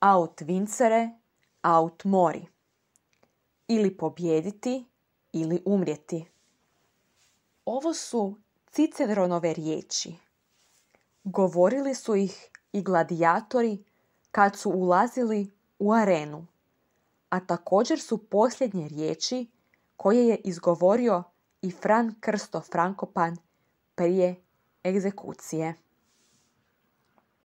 aut vincere, aut mori. Ili pobjediti, ili umrijeti. Ovo su cicedronove riječi. Govorili su ih i gladijatori kad su ulazili u arenu, a također su posljednje riječi koje je izgovorio i Fran Krsto Frankopan prije egzekucije.